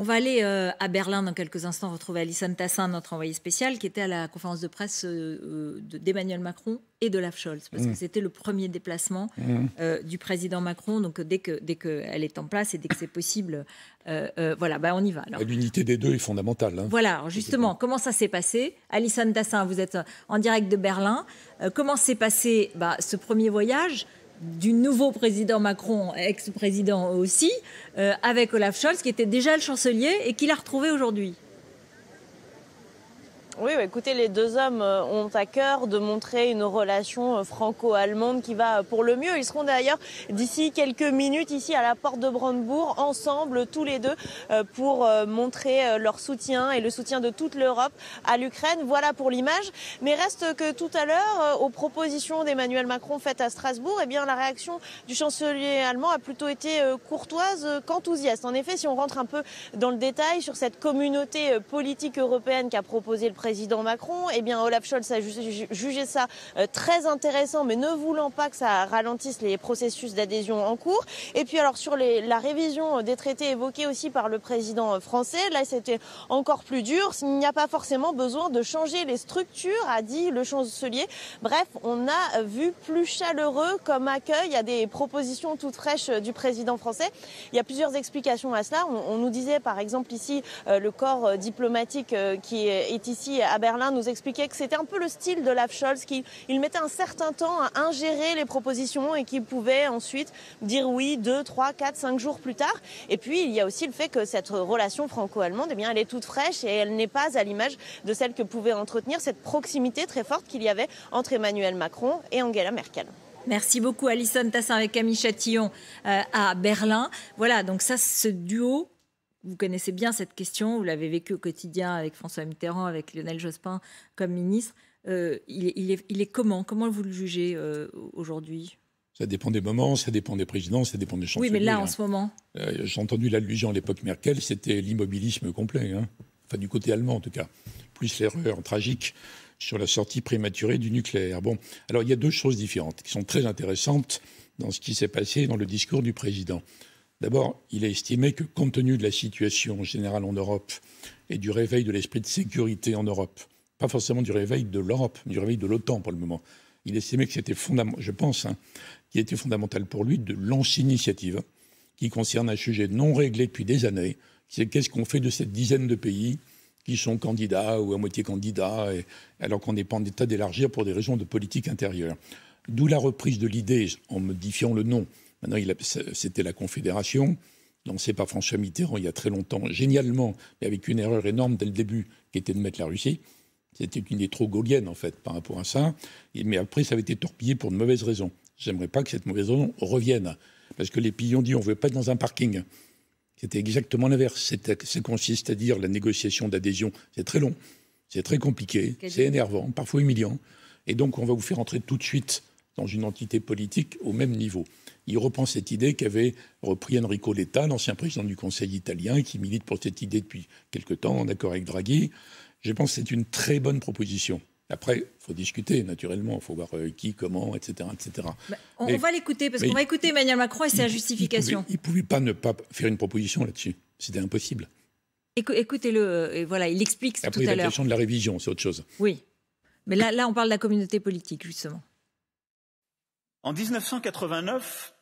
On va aller euh, à Berlin dans quelques instants retrouver Alison Tassin, notre envoyée spéciale, qui était à la conférence de presse euh, euh, d'Emmanuel Macron et de Olaf Scholz, parce que mmh. c'était le premier déplacement mmh. du président Macron. Donc dès que dès qu'elle est en place et dès que c'est possible, voilà, bah, on y va. Bah, l'unité des deux est fondamentale. Hein. Voilà, justement, comment ça s'est passé Alison Tassin, vous êtes en direct de Berlin. comment s'est passé bah, ce premier voyage du nouveau président Macron, ex-président aussi, euh, avec Olaf Scholz, qui était déjà le chancelier et qui l'a retrouvé aujourd'hui oui, écoutez, les deux hommes euh, ont à cœur de montrer une relation euh, franco-allemande qui va pour le mieux. Ils seront d'ailleurs d'ici quelques minutes ici à la porte de Brandebourg, ensemble, tous les deux, euh, pour montrer leur soutien et le soutien de toute l'Europe à l'Ukraine. Voilà pour l'image. Mais reste que tout à l'heure, aux propositions d'Emmanuel Macron faites à Strasbourg, eh bien, la réaction du chancelier allemand a plutôt été courtoise qu'enthousiaste. En effet, si on rentre un peu dans le détail sur cette communauté politique européenne qu'a proposé le président président Macron. Eh bien, Olaf Scholz a jugé ça euh, très intéressant, mais ne voulant pas que ça ralentisse les processus d'adhésion en cours. Et puis, alors, sur les, la révision euh, des traités évoqués aussi par le président euh, français, là, c'était encore plus dur. Il n'y a pas forcément besoin de changer les structures, a dit le chancelier. Bref, on a vu plus chaleureux comme accueil Il à des propositions toutes fraîches du président français. Il y a plusieurs explications à cela. on nous disait, par exemple, ici, le corps diplomatique qui est ici à Berlin nous expliquait que c'était un peu le style de Olaf Scholz, qu'il mettait un certain temps à ingérer les propositions et qu'il pouvait ensuite dire oui deux, trois, quatre, cinq jours plus tard. Et puis il y a aussi le fait que cette relation franco-allemande, eh bien, elle est toute fraîche et elle n'est pas à l'image de celle que pouvait entretenir cette proximité très forte qu'il y avait entre Emmanuel Macron et Angela Merkel. Merci beaucoup Alison Tassin avec Camille Châtillon euh, à Berlin. Voilà, donc ça, ce duo vous connaissez bien cette question, vous l'avez vécue au quotidien avec François Mitterrand, avec Lionel Jospin comme ministre. Euh, il, est, comment Comment vous le jugez euh, aujourd'hui ça dépend des moments, ça dépend des présidents, ça dépend des chanceliers. Oui, mais là, en ce moment. Hein. Euh, j'ai entendu l'allusion à l'époque Merkel, c'était l'immobilisme complet, hein. enfin du côté allemand en tout cas, plus l'erreur tragique sur la sortie prématurée du nucléaire. Bon, alors il y a deux choses différentes qui sont très intéressantes dans ce qui s'est passé dans le discours du président. D'abord, il a estimé que, compte tenu de la situation générale en Europe et du réveil de l'esprit de sécurité en Europe, pas forcément du réveil de l'Europe, mais du réveil de l'OTAN pour le moment, il estimé que c'était fondamental, je pense, hein, était fondamental pour lui de lancer initiative qui concerne un sujet non réglé depuis des années, c'est qu'est-ce qu'on fait de cette dizaine de pays qui sont candidats ou à moitié candidats, alors qu'on n'est pas en état d'élargir pour des raisons de politique intérieure. D'où la reprise de l'idée, en modifiant le nom, Maintenant, c'était la Confédération, lancée par François Mitterrand il y a très longtemps, génialement, mais avec une erreur énorme dès le début, qui était de mettre la Russie. C'était une idée trop gaulienne, en fait, par rapport à ça. mais après, ça avait été torpillé pour de mauvaises raisons. J'aimerais pas que cette mauvaise raison revienne. Parce que les pays ont dit on ne veut pas être dans un parking. C'était exactement l'inverse. Ça consiste à dire la négociation d'adhésion, c'est très long, c'est très compliqué, c'est énervant, parfois humiliant. Et donc, on va vous faire entrer tout de suite dans une entité politique au même niveau. Il reprend cette idée qu'avait repris Enrico Letta, l'ancien président du Conseil italien, qui milite pour cette idée depuis quelque temps, en accord avec Draghi. Je pense que c'est une très bonne proposition. Après, il faut discuter, naturellement. Il faut voir euh, qui, comment, etc. etc. Bah, on, va l'écouter, parce qu'on va écouter Emmanuel Macron et sa justification. Il ne pouvait, pas ne pas faire une proposition là-dessus. C'était impossible. Écoutez-le, voilà, il explique ça tout à l'heure. Après, la question de la révision, c'est autre chose. Oui. Mais là, là, on parle de la communauté politique, justement. En 1989,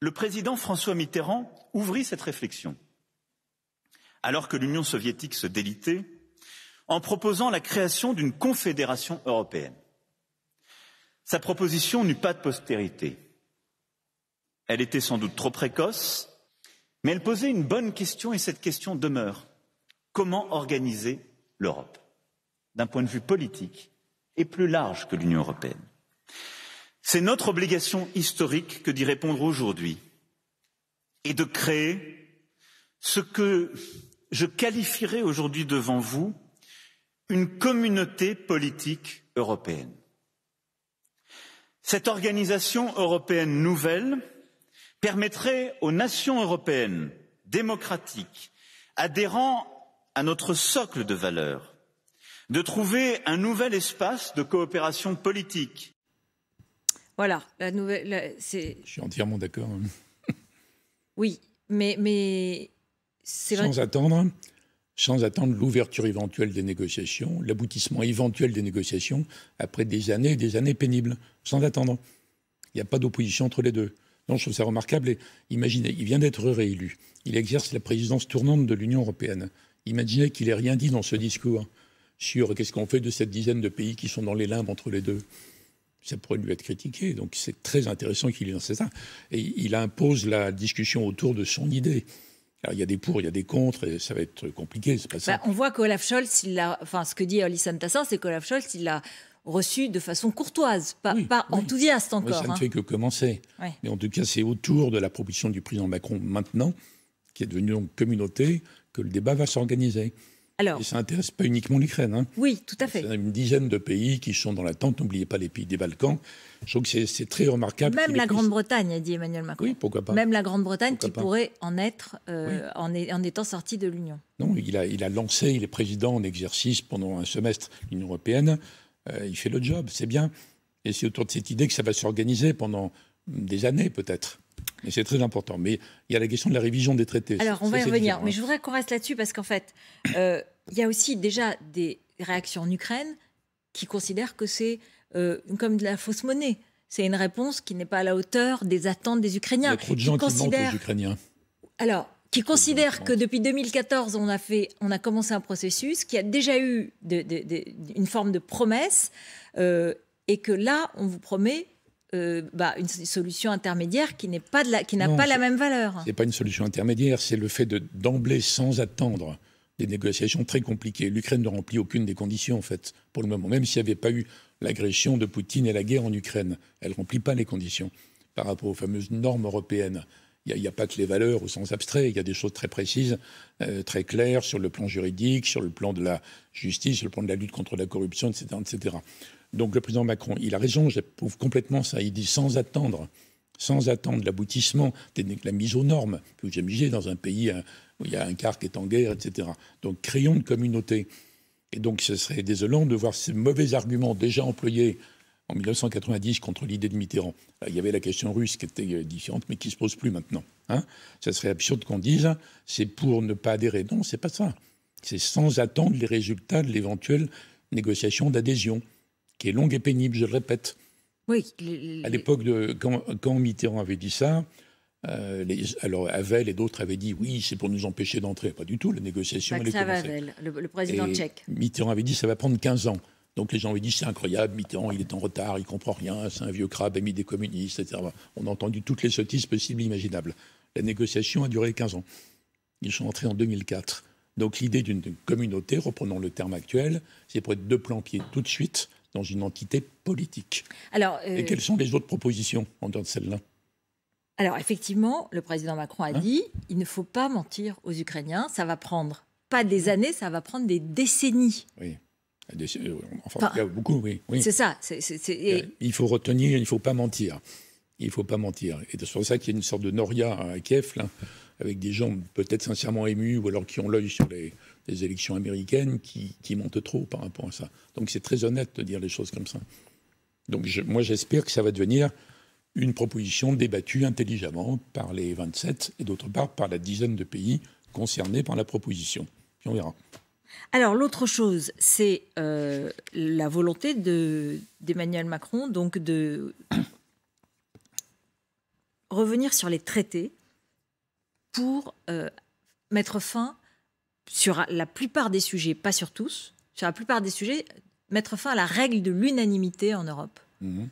le président François Mitterrand ouvrit cette réflexion, alors que l'Union soviétique se délitait, en proposant la création d'une confédération européenne. Sa proposition n'eut pas de postérité. Elle était sans doute trop précoce, mais elle posait une bonne question et cette question demeure. Comment organiser l'Europe d'un point de vue politique et plus large que l'Union européenne c'est notre obligation historique que d'y répondre aujourd'hui et de créer ce que je qualifierai aujourd'hui devant vous une communauté politique européenne. Cette organisation européenne nouvelle permettrait aux nations européennes démocratiques adhérant à notre socle de valeurs de trouver un nouvel espace de coopération politique, voilà, la nouvelle. Je suis entièrement d'accord. oui, mais. mais c'est sans, attendre, sans attendre l'ouverture éventuelle des négociations, l'aboutissement éventuel des négociations, après des années et des années pénibles, sans attendre. Il n'y a pas d'opposition entre les deux. Non, je trouve ça remarquable. Et imaginez, il vient d'être réélu. Il exerce la présidence tournante de l'Union européenne. Imaginez qu'il n'ait rien dit dans ce discours sur qu'est-ce qu'on fait de cette dizaine de pays qui sont dans les limbes entre les deux ça pourrait lui être critiqué. Donc c'est très intéressant qu'il y dans ça Et il impose la discussion autour de son idée. Alors, il y a des pour, il y a des contre, et ça va être compliqué. Pas ça. Bah, on voit qu'Olaf Scholz, enfin, ce que dit Alison Tassin, c'est qu'Olaf Scholz, il l'a reçu de façon courtoise, pas, enthousiaste encore. ça ne hein. fait que commencer. Mais en tout cas, c'est autour de la proposition du président Macron maintenant, qui est devenue donc communauté, que le débat va s'organiser. Alors, et ça intéresse pas uniquement l'Ukraine. Hein. Oui, tout à fait. a une dizaine de pays qui sont dans l'attente. N'oubliez pas les pays des Balkans. Je trouve que c'est très remarquable. Même la Grande-Bretagne, a dit Emmanuel Macron. Oui, pourquoi pas. Même la Grande-Bretagne qui pourrait en être euh, en, étant sortie de l'Union. Non, il a, il a lancé, il est président en exercice pendant un semestre l'Union européenne. Euh, il fait le job, c'est bien. Et c'est autour de cette idée que ça va s'organiser pendant des années peut-être c'est très important. Mais il y a la question de la révision des traités. Alors, on va y revenir. Mais je voudrais qu'on reste là-dessus parce qu'en fait, euh, il y a aussi déjà des réactions en Ukraine qui considèrent que c'est euh, comme de la fausse monnaie. C'est une réponse qui n'est pas à la hauteur des attentes des Ukrainiens. Il y a trop de gens qui, aux Ukrainiens. Alors, qui considèrent que depuis 2014, on a, fait, on a commencé un processus, qui a déjà eu une forme de promesse, euh, et que là, on vous promet euh, bah, une solution intermédiaire qui n'a pas, la, qui n'a pas la même valeur. Ce n'est pas une solution intermédiaire, c'est le fait de, d'emblée, sans attendre, des négociations très compliquées. L'Ukraine ne remplit aucune des conditions, en fait, pour le moment, même s'il n'y avait pas eu l'agression de Poutine et la guerre en Ukraine. Elle ne remplit pas les conditions par rapport aux fameuses normes européennes. Il n'y a, pas que les valeurs au sens abstrait, il y a des choses très précises, euh, très claires sur le plan juridique, sur le plan de la justice, sur le plan de la lutte contre la corruption, etc. etc. Donc le président Macron, il a raison, j'approuve complètement ça. Il dit sans attendre, sans attendre l'aboutissement, la mise aux normes. Vous amusez dans un pays hein, où il y a un quart qui est en guerre, etc. Donc créons une communauté. Et donc ce serait désolant de voir ces mauvais arguments déjà employés en 1990 contre l'idée de Mitterrand. Il y avait la question russe qui était euh, différente, mais qui ne se pose plus maintenant. Hein ça serait absurde qu'on dise c'est pour ne pas adhérer. Non, c'est pas ça. C'est sans attendre les résultats de l'éventuelle négociation d'adhésion qui est longue et pénible, je le répète. Oui. À l'époque, quand, quand, Mitterrand avait dit ça, euh, les, alors Havel et d'autres avaient dit oui, c'est pour nous empêcher d'entrer. Pas du tout, la négociation, Ça, ça Havel, le, président tchèque. Mitterrand avait dit ça va prendre 15 ans. Donc les gens avaient dit c'est incroyable, Mitterrand, il est en retard, il comprend rien, c'est un vieux crabe ami des communistes, etc. On a entendu toutes les sottises possibles et imaginables. La négociation a duré 15 ans. Ils sont entrés en 2004. Donc l'idée d'une communauté, reprenons le terme actuel, c'est pour être deux plans tout de suite dans une entité politique. Alors, euh, Et quelles sont les autres propositions en dehors de celle-là Alors, effectivement, le président Macron a hein dit il ne faut pas mentir aux Ukrainiens, ça va prendre pas des années, ça va prendre des décennies. Oui. Euh, enfin, il y a beaucoup, oui. C'est ça. Euh, il faut retenir, il ne faut pas mentir. Il ne faut pas mentir. Et c'est pour ça qu'il y a une sorte de noria à Kiev, avec des gens peut-être sincèrement émus ou alors qui ont l'œil sur les, les élections américaines qui, montent trop par rapport à ça. Donc c'est très honnête de dire les choses comme ça. Donc moi j'espère que ça va devenir une proposition débattue intelligemment par les 27 et d'autre part par la dizaine de pays concernés par la proposition. Puis on verra. Alors l'autre chose, c'est euh, la volonté d'Emmanuel Macron donc de revenir sur les traités pour euh, mettre fin sur la plupart des sujets, pas sur tous, sur la plupart des sujets, mettre fin à la règle de l'unanimité en Europe. Mmh.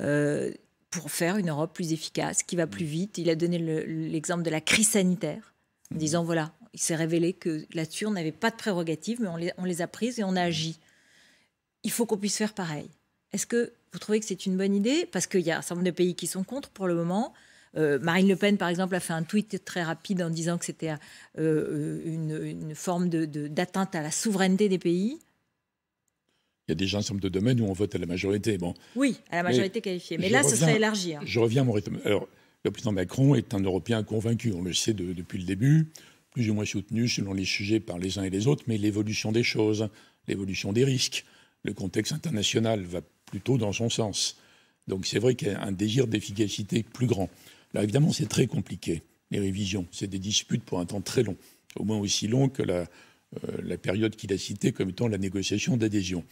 Euh, pour faire une Europe plus efficace, qui va plus vite. Il a donné l'exemple de la crise sanitaire, en mmh. disant, voilà, il s'est révélé que la dessus on n'avait pas de prérogatives, mais on les, on les, a prises et on a mmh. agi. Il faut qu'on puisse faire pareil. Est-ce que vous trouvez que c'est une bonne idée Parce qu'il y a un certain nombre de pays qui sont contre pour le moment. Euh, Marine Le Pen, par exemple, a fait un tweet très rapide en disant que c'était euh, euh, une, forme d'atteinte de, à la souveraineté des pays. Il y a déjà un certain nombre de domaines où on vote à la majorité. Bon. Oui, à la majorité qualifiée. Mais là, ça ce serait élargir. Hein. Je reviens à mon rythme. Alors, le président Macron est un Européen convaincu, on le sait depuis le début, plus ou moins soutenu selon les sujets par les uns et les autres, mais l'évolution des choses, l'évolution des risques, le contexte international va plutôt dans son sens. Donc c'est vrai qu'il y a un désir d'efficacité plus grand évidemment, c'est très compliqué, les révisions. C'est des disputes pour un temps très long, au moins aussi long que euh, la, période qu'il a citée comme étant la négociation d'adhésion.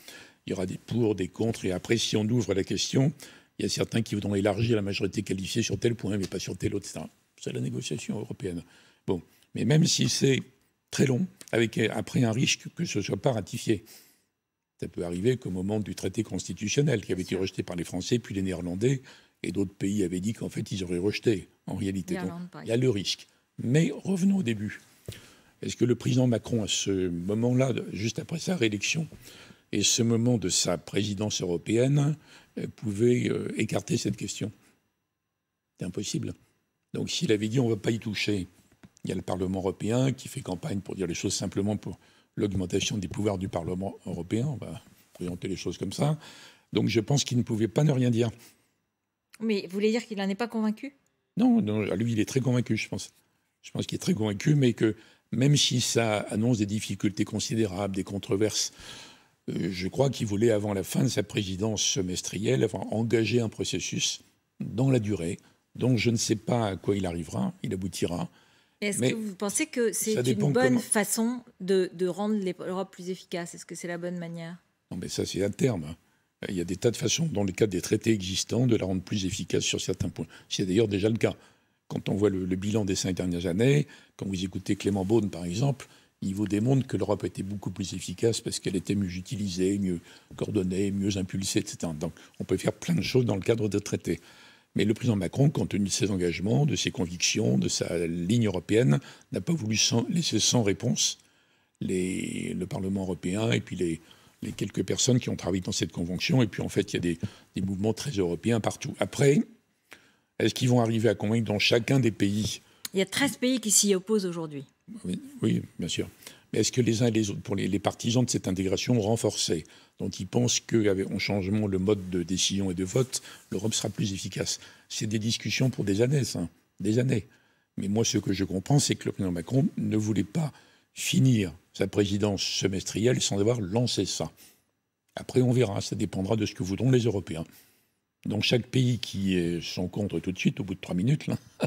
Il y aura des pour, des contre, et après, si on ouvre la question, il y a certains qui voudront élargir la majorité qualifiée sur tel point, mais pas sur tel autre. C'est la négociation européenne. Bon, mais même si c'est très long, avec euh, après un risque que ce ne soit pas ratifié. Ça peut arriver qu'au moment du traité constitutionnel, qui avait été rejeté par les Français, puis les Néerlandais, et d'autres pays avaient dit qu'en fait, ils auraient rejeté, en réalité. il y a le risque. Mais revenons au début. Est-ce que le président Macron, à ce moment-là, juste après sa réélection, et ce moment de sa présidence européenne, euh, pouvait euh, écarter cette question C'est impossible. Donc s'il avait dit on ne va pas y toucher, il y a le Parlement européen qui fait campagne pour dire les choses simplement pour l'augmentation des pouvoirs du Parlement européen, on va présenter les choses comme ça. Donc je pense qu'il ne pouvait pas ne rien dire. Mais vous voulez dire qu'il n'en est pas convaincu non, non, ah, lui, il est très convaincu, je pense. Je pense qu'il est très convaincu, mais que même si ça annonce des difficultés considérables, des controverses, euh, je crois qu'il voulait, avant la fin de sa présidence semestrielle, avoir engagé un processus dans la durée, dont je ne sais pas à quoi il arrivera, il aboutira. Est-ce que vous pensez que c'est une bonne façon de, de rendre l'Europe plus efficace Est-ce que c'est la bonne manière Non, mais ça, c'est un terme. Il y a des tas de façons, dans le cadre des traités existants, de la rendre plus efficace sur certains points. C'est d'ailleurs déjà le cas. Quand on voit le, bilan des cinq dernières années, quand vous écoutez Clément Beaune, par exemple, il vous démontre que l'Europe était beaucoup plus efficace parce qu'elle était mieux utilisée, mieux coordonnée, mieux impulsée, etc. Donc on peut faire plein de choses dans le cadre des traités. Mais le président Macron, compte tenu de ses engagements, de ses convictions, de sa ligne européenne, n'a pas voulu laisser sans réponse le Parlement européen et puis les, les quelques personnes qui ont travaillé dans cette convention. Et puis, en fait, il y a des, mouvements très européens partout. Après, est-ce qu'ils vont arriver à convaincre dans chacun des pays Il y a 13 pays qui s'y opposent aujourd'hui. Oui, bien sûr. Mais est-ce que les uns et les autres, pour les, partisans de cette intégration renforcée, Donc, ils pensent qu'en changement de mode de décision et de vote, l'Europe sera plus efficace C'est des discussions pour des années, ça, des années. Mais moi, ce que je comprends, c'est que le président Macron ne voulait pas finir sa présidence semestrielle sans avoir lancé ça. Après, on verra, ça dépendra de ce que voudront les Européens. Donc chaque pays qui sont contre tout de suite, au bout de trois minutes,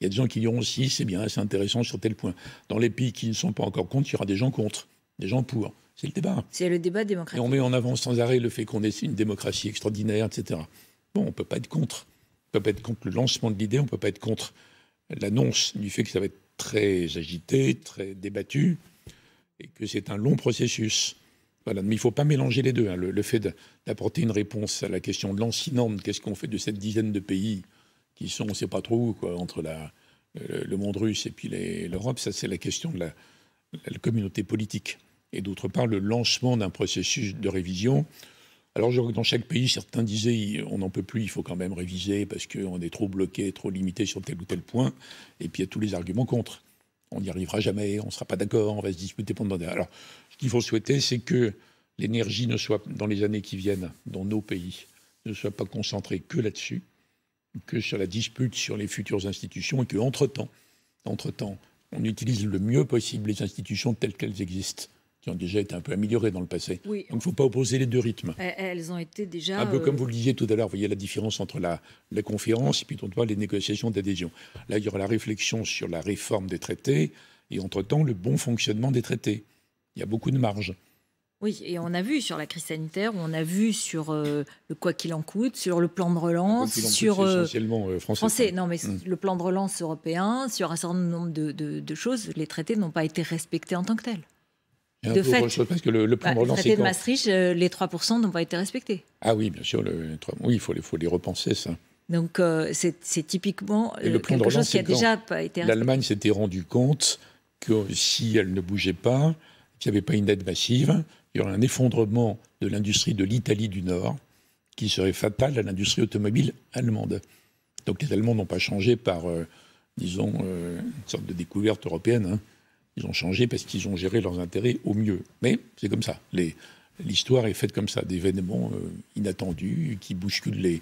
il y a des gens qui diront si, c'est bien, c'est intéressant sur tel point. Dans les pays qui ne sont pas encore contre, il y aura des gens contre, des gens pour. C'est le débat. C'est le débat démocratique. Et on met en avant sans arrêt le fait qu'on est une démocratie extraordinaire, etc. Bon, on ne peut pas être contre. On ne peut pas être contre le lancement de l'idée, on ne peut pas être contre l'annonce du fait que ça va être très agité, très débattu et que c'est un long processus. Voilà, mais il ne faut pas mélanger les deux. Hein. Le, fait d'apporter une réponse à la question de l'ancinante, qu'est-ce qu'on fait de cette dizaine de pays qui sont, on ne sait pas trop où, quoi, entre le, monde russe et puis l'Europe, ça c'est la question de la, la communauté politique. Et d'autre part, le lancement d'un processus de révision. Alors, dans chaque pays, certains disaient on n'en peut plus, il faut quand même réviser parce qu'on est trop bloqué, trop limité sur tel ou tel point. Et puis, il y a tous les arguments contre on n'y arrivera jamais, on ne sera pas d'accord, on va se disputer pendant des... Alors, ce qu'il faut souhaiter, c'est que l'énergie ne soit, dans les années qui viennent, dans nos pays, ne soit pas concentrée que là-dessus, que sur la dispute sur les futures institutions, et que, temps entre-temps, on utilise le mieux possible les institutions telles qu'elles existent qui ont déjà été un peu améliorées dans le passé. Donc il ne faut pas opposer les deux rythmes. Eh, eh, elles ont été déjà. Un peu comme euh, vous le disiez tout à l'heure, vous voyez la différence entre la, conférence et puis on les négociations d'adhésion. Là, il y aura la réflexion sur la réforme des traités et entre-temps le bon fonctionnement des traités. Il y a beaucoup de marge. Oui, et on a vu sur la crise sanitaire, on a vu sur euh, le quoi qu'il en coûte, sur le plan de relance, sur euh, français. Non, mais hum. le plan de relance européen, sur un certain nombre de, de choses, les traités n'ont pas été respectés en tant que tels de fait, parce que le, le plan bah, de relance. traité de Maastricht, euh, les 3% n'ont pas été respectés. Ah oui, bien sûr, le, oui, il faut, faut les repenser, ça. Donc euh, c'est typiquement euh, le plan quelque chose qui a déjà pas été L'Allemagne s'était rendue compte que si elle ne bougeait pas, qu'il n'y avait pas une aide massive, il y aurait un effondrement de l'industrie de l'Italie du Nord qui serait fatal à l'industrie automobile allemande. Donc les Allemands n'ont pas changé par, disons, une sorte de découverte européenne. Hein. Ils ont changé parce qu'ils ont géré leurs intérêts au mieux. Mais c'est comme ça. L'histoire est faite comme ça, d'événements euh, inattendus qui bousculent les,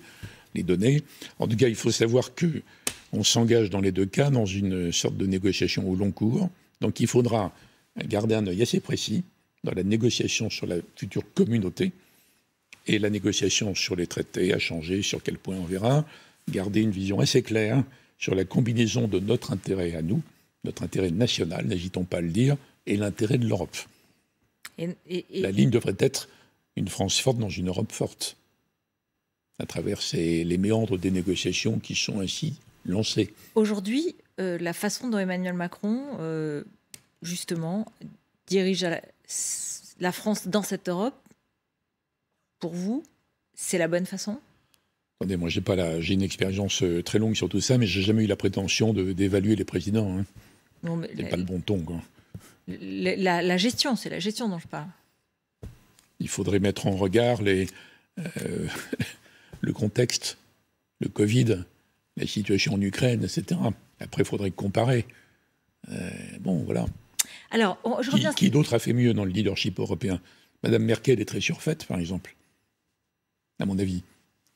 données. En tout cas, il faut savoir que on s'engage dans les deux cas dans une sorte de négociation au long cours. Donc il faudra garder un œil assez précis dans la négociation sur la future communauté et la négociation sur les traités à changer, sur quel point on verra, garder une vision assez claire sur la combinaison de notre intérêt à nous notre intérêt national, n'agitons pas à le dire, et l'intérêt de l'Europe. la ligne devrait être une France forte dans une Europe forte, à travers les méandres des négociations qui sont ainsi lancées. Aujourd'hui, euh, la façon dont Emmanuel Macron, euh, justement, dirige la, France dans cette Europe, pour vous, c'est la bonne façon Attendez, moi j'ai pas la, j'ai une expérience euh, très longue sur tout ça, mais j'ai jamais eu la prétention d'évaluer les présidents. Hein. C'est pas le bon ton. Quoi. La, gestion, c'est la gestion dont je parle. Il faudrait mettre en regard les, euh, le contexte, le Covid, la situation en Ukraine, etc. Après, il faudrait comparer. Euh, bon, voilà. Alors, je reviens... Qui, qui d'autre a fait mieux dans le leadership européen Madame Merkel est très surfaite, par exemple, à mon avis.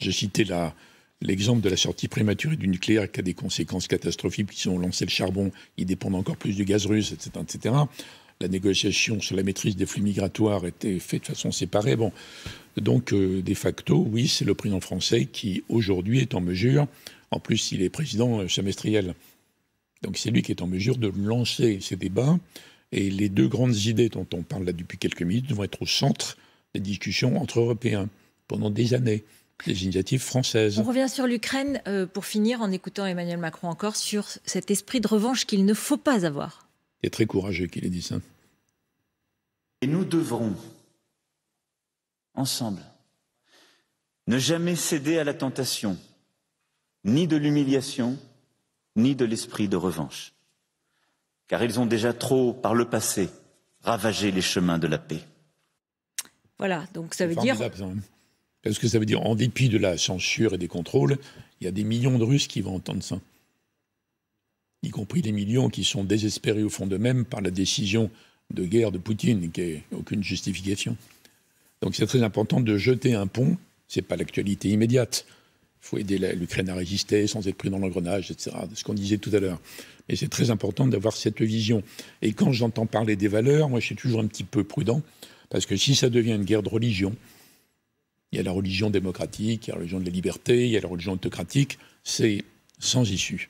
J'ai cité la, L'exemple de la sortie prématurée du nucléaire qui a des conséquences catastrophiques, qui sont lancé le charbon, ils dépendent encore plus du gaz russe, etc. etc. La négociation sur la maîtrise des flux migratoires était faite de façon séparée. Bon, donc, euh, de facto, oui, c'est le président français qui, aujourd'hui, est en mesure. En plus, il est président euh, semestriel. Donc, c'est lui qui est en mesure de lancer ces débats. Et les deux grandes idées dont on parle là depuis quelques minutes vont être au centre des discussions entre Européens pendant des années les initiatives françaises. On revient sur l'Ukraine euh, pour finir en écoutant Emmanuel Macron encore sur cet esprit de revanche qu'il ne faut pas avoir. Il est très courageux qu'il ait dit ça. Et nous devrons, ensemble, ne jamais céder à la tentation, ni de l'humiliation, ni de l'esprit de revanche, car ils ont déjà trop, par le passé, ravagé les chemins de la paix. Voilà, donc ça veut dire parce que ça veut dire, en dépit de la censure et des contrôles, il y a des millions de Russes qui vont entendre ça. Y compris des millions qui sont désespérés au fond d'eux-mêmes par la décision de guerre de Poutine, qui n'a aucune justification. Donc c'est très important de jeter un pont. Ce n'est pas l'actualité immédiate. Il faut aider l'Ukraine à résister sans être pris dans l'engrenage, etc. Ce qu'on disait tout à l'heure. Mais c'est très important d'avoir cette vision. Et quand j'entends parler des valeurs, moi je suis toujours un petit peu prudent, parce que si ça devient une guerre de religion, il y a la religion démocratique, il y a la religion de la liberté, il y a la religion autocratique. C'est sans issue.